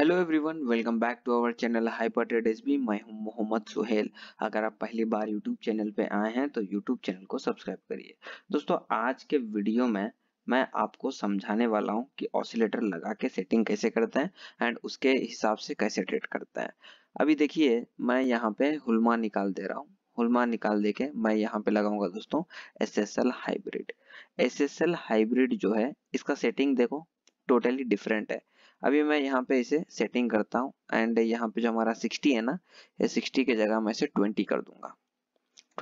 Hello everyone welcome back to our channel hyper S B मैं हूं मोहम्मद सुहेल अगर आप पहली बार यूट्यूब चैनल पे आए हैं तो यूट्यूब चैनल को सब्सक्राइब करिए दोस्तों आज के वीडियो में मैं आपको समझाने वाला हूं कि ऑसिलेटर लगा के सेटिंग कैसे करते हैं एंड उसके हिसाब से कैसे ट्रेड करते हैं अभी देखिए मैं यहाँ पे हुलमा निकाल दे रहा हूँ हुलमा निकाल दे के मैं यहाँ पे लगाऊंगा दोस्तों S S L hybrid S S L hybrid जो है इसका सेटिंग देखो टोटली डिफरेंट है अभी मैं यहाँ पे इसे सेटिंग करता हूँ एंड यहाँ पे जो हमारा 60 है ना ये 60 के जगह मैं इसे 20 कर दूंगा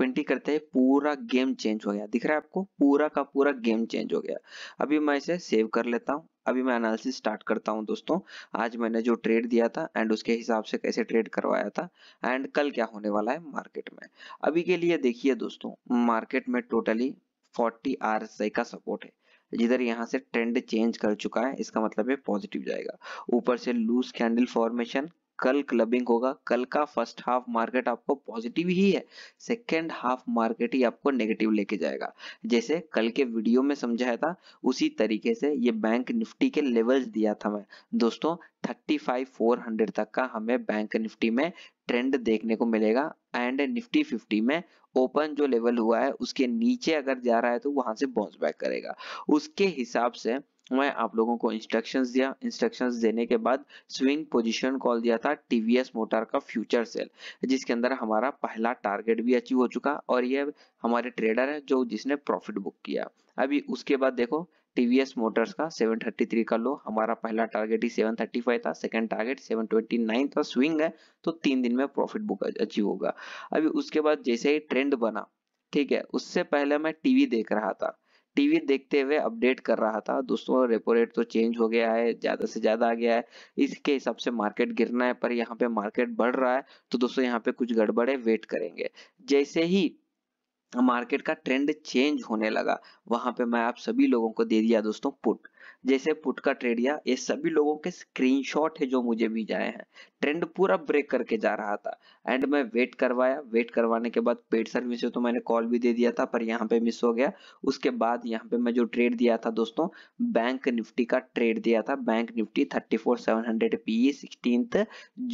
20 करते ही पूरा गेम चेंज हो गया दिख रहा है आपको पूरा का पूरा गेम चेंज हो गया अभी मैं इसे सेव कर लेता हूँ अभी मैं एनालिसिस स्टार्ट करता हूँ दोस्तों आज मैंने जो ट्रेड दिया था एंड उसके हिसाब से कैसे ट्रेड करवाया था एंड कल क्या होने वाला है मार्केट में अभी के लिए देखिए दोस्तों मार्केट में टोटली 40 आर का सपोर्ट है जिधर यहाँ से ट्रेंड चेंज कर चुका है इसका मतलब है पॉजिटिव जाएगा ऊपर से लूज कैंडल फॉर्मेशन कल क्लबिंग होगा कल का फर्स्ट हाफ मार्केट आपको पॉजिटिव ही है सेकेंड हाफ मार्केट ही आपको नेगेटिव लेके जाएगा जैसे कल के वीडियो में समझाया था उसी तरीके से ये बैंक निफ्टी के लेवल्स दिया था मैं दोस्तों 35,400 तक का हमें बैंक निफ्टी में ट्रेंड देखने को मिलेगा एंड निफ्टी 50 में ओपन जो लेवल हुआ है उसके नीचे अगर जा रहा है तो वहां से बाउंस बैक करेगा उसके हिसाब से मैं आप लोगों को इंस्ट्रक्शंस दिया इंस्ट्रक्शंस देने के बाद स्विंग पोजीशन कॉल दिया था टीवीएस मोटर का फ्यूचर सेल जिसके अंदर हमारा पहला टारगेट भी अचीव हो चुका और ये हमारे ट्रेडर है जो जिसने प्रॉफिट बुक किया अभी उसके बाद देखो टीवीएस मोटर्स का 733 का लो हमारा पहला टारगेट ही 735 था सेकंड टारगेट 729 था स्विंग है तो तीन दिन में प्रॉफिट बुक अचीव होगा अभी उसके बाद जैसे ही ट्रेंड बना ठीक है उससे पहले मैं टीवी देख रहा था टीवी देखते हुए अपडेट कर रहा था दोस्तों रेपो रेट तो चेंज हो गया है ज़्यादा से ज़्यादा आ गया है इसके हिसाब से मार्केट गिरना है पर यहाँ पे मार्केट बढ़ रहा है तो दोस्तों यहाँ पे कुछ गड़बड़े वेट करेंगे जैसे ही मार्केट का ट्रेंड चेंज होने लगा वहां पे मैं आप सभी लोगों को दे दिया दोस्तों पुट जैसे पुट का ट्रेड या ये सभी लोगों के स्क्रीनशॉट है जो मुझे भी जाए हैं ट्रेंड पूरा ब्रेक करके जा रहा था एंड मैं वेट करवाया वेट करवाने के बाद पेड सर्विस तो मैंने कॉल भी दे दिया था पर यहाँ पे मिस हो गया उसके बाद यहाँ पे मैं जो ट्रेड दिया था दोस्तों बैंक निफ्टी का ट्रेड दिया था Bank Nifty thirty four seven hundred P sixteen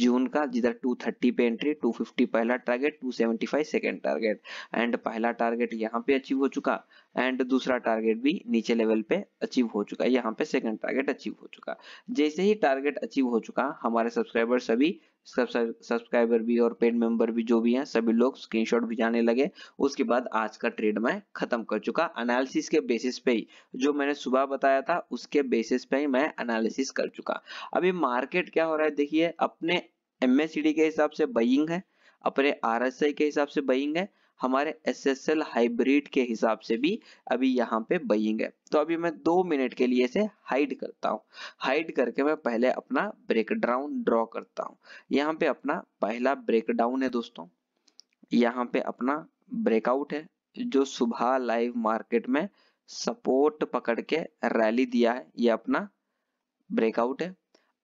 June का जिधर टू थर्टी पे एंट्री टू फिफ्टी पहला target two seventy five second target and पहला टारगेट यहाँ पे अचीव हो चुका एंड दूसरा टारगेट भी नीचे लेवल पे अचीव हो चुका है यहाँ पे सेकंड टारगेट अचीव हो चुका जैसे ही टारगेट अचीव हो चुका हमारे सब्सक्राइबर सभी सब्सक्राइबर भी और पेड मेंबर भी जो भी हैं सभी लोग स्क्रीनशॉट भिजाने लगे उसके बाद आज का ट्रेड मैं खत्म कर चुका एनालिसिस के बेसिस पे ही जो मैंने सुबह बताया था उसके बेसिस पे ही मैं एनालिसिस कर चुका अभी मार्केट क्या हो रहा है देखिए अपने एम के हिसाब से बइंग है अपने आर के हिसाब से बइंग है हमारे एसएसएल हाइब्रिड के हिसाब से भी अभी यहाँ पे बइंग है तो अभी मैं दो मिनट के लिए इसे हाइड करता हूँ हाइड करके मैं पहले अपना ब्रेक डाउन ड्रॉ करता हूँ यहाँ पे अपना पहला ब्रेक डाउन है दोस्तों यहाँ पे अपना ब्रेकआउट है जो सुबह लाइव मार्केट में सपोर्ट पकड़ के रैली दिया है ये अपना ब्रेकआउट है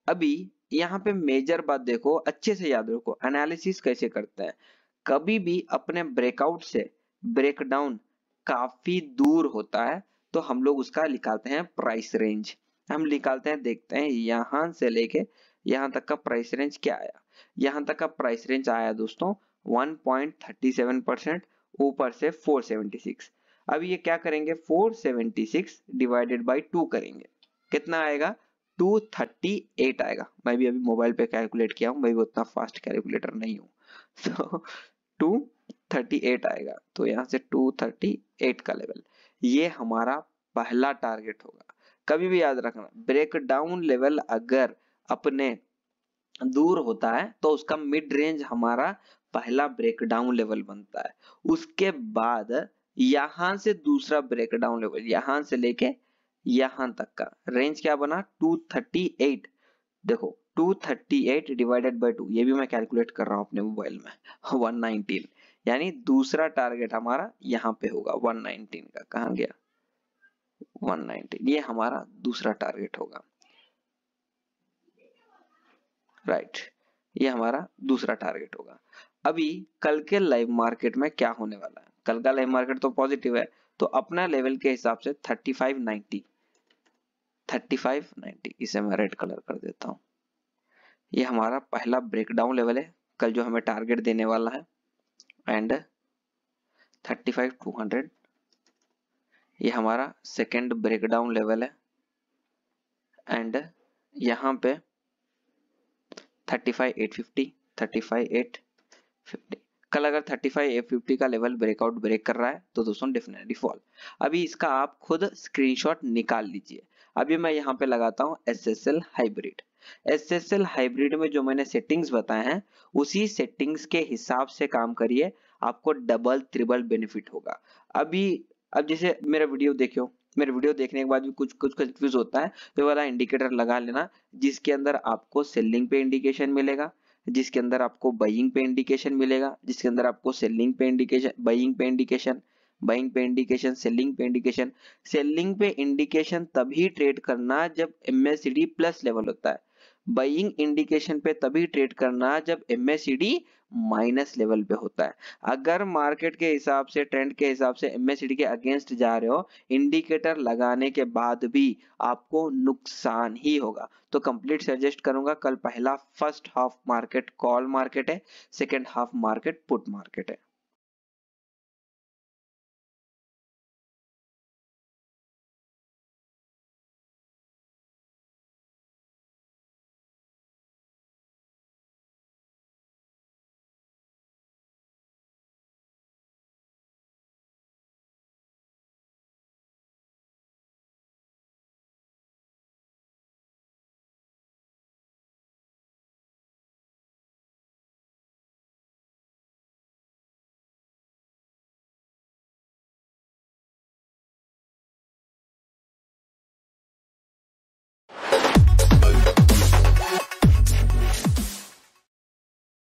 अभी यहाँ पे मेजर बात देखो अच्छे से याद रखो एनालिसिस कैसे करते हैं कभी भी अपने ब्रेकआउट से ब्रेकडाउन काफी दूर होता है तो हम लोग उसका निकालते हैं प्राइस रेंज हम निकालते हैं देखते हैं यहां से लेके यहां तक का प्राइस रेंज क्या आया यहां तक का प्राइस रेंज आया दोस्तों 1.37 परसेंट ऊपर से 476 अब ये क्या करेंगे 476 डिवाइडेड बाय 2 करेंगे कितना आएगा 238 आएगा मैं भी अभी मोबाइल पे कैलकुलेट किया हूँ मैं भी उतना फास्ट कैलकुलेटर नहीं हूँ 238 आएगा तो यहाँ से 238 का लेवल ये हमारा पहला टारगेट होगा कभी भी याद रखना ब्रेक डाउन लेवल अगर अपने दूर होता है तो उसका मिड रेंज हमारा पहला ब्रेक डाउन लेवल बनता है उसके बाद यहां से दूसरा ब्रेक डाउन लेवल यहां से लेके यहां तक का रेंज क्या बना 238 देखो 238 डिवाइडेड बाय टू ये भी मैं कैलकुलेट कर रहा हूँ अपने मोबाइल में 119 यानी दूसरा टारगेट हमारा यहाँ पे होगा 119 का कहा गया 119 ये हमारा दूसरा टारगेट होगा राइट right. ये हमारा दूसरा टारगेट होगा अभी कल के लाइव मार्केट में क्या होने वाला है कल का लाइव मार्केट तो पॉजिटिव है तो अपना लेवल के हिसाब से 3590 3590 इसे मैं रेड कलर कर देता हूं ये हमारा पहला ब्रेकडाउन लेवल है कल जो हमें टारगेट देने वाला है and thirty five two hundred ये हमारा सेकेंड ब्रेकडाउन लेवल है एंड यहाँ पे thirty five eight fifty thirty five eight fifty कल अगर 35,850 का लेवल ब्रेकआउट ब्रेक कर रहा है तो दोस्तों डेफिनेटली फॉल अभी इसका आप खुद स्क्रीनशॉट निकाल लीजिए अभी मैं यहाँ पे लगाता हूँ S S L hybrid S S L hybrid में जो मैंने सेटिंग्स बताए हैं उसी सेटिंग्स के हिसाब से काम करिए आपको डबल त्रिबल बेनिफिट होगा अभी अब जैसे मेरा वीडियो देखियो मेरे वीडियो देखने के बाद भी कुछ कुछ कंफ्यूज होता है तो वाला इंडिकेटर लगा लेना जिसके अंदर आपको सेलिंग पे इंडिकेशन मिलेगा जिसके अंदर आपको बाइंग पे इंडिकेशन मिलेगा जिसके अंदर आपको सेलिंग पे इंडिकेशन बाइंग पे इंडिकेशन बाइंग पे इंडिकेशन सेलिंग पे इंडिकेशन सेलिंग पे इंडिकेशन तभी ट्रेड करना जब एमएसडी प्लस लेवल होता है बाइंग इंडिकेशन पे तभी ट्रेड करना जब एमएसडी माइनस लेवल पे होता है अगर मार्केट के हिसाब से ट्रेंड के हिसाब से एमएसडी के अगेंस्ट जा रहे हो इंडिकेटर लगाने के बाद भी आपको नुकसान ही होगा तो कंप्लीट सजेस्ट करूंगा कल पहला first half market call market है second half market put market है